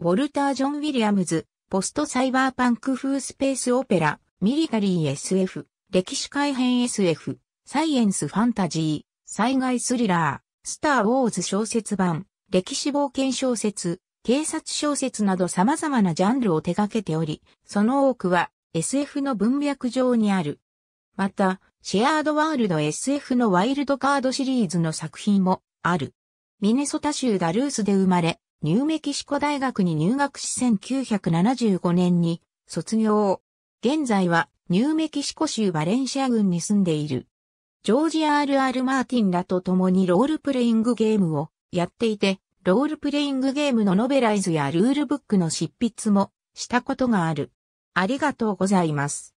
ウォルター・ジョン・ウィリアムズ、ポストサイバーパンク風スペースオペラ、ミリタリー SF、歴史改変 SF、サイエンスファンタジー、災害スリラー、スター・ウォーズ小説版、歴史冒険小説、警察小説など様々なジャンルを手掛けており、その多くは SF の文脈上にある。また、シェアードワールド SF のワイルドカードシリーズの作品もある。ミネソタ州ダルースで生まれ、ニューメキシコ大学に入学し1975年に卒業。現在はニューメキシコ州バレンシア郡に住んでいる。ジョージ・ R.R. マーティンらと共にロールプレイングゲームをやっていて、ロールプレイングゲームのノベライズやルールブックの執筆もしたことがある。ありがとうございます。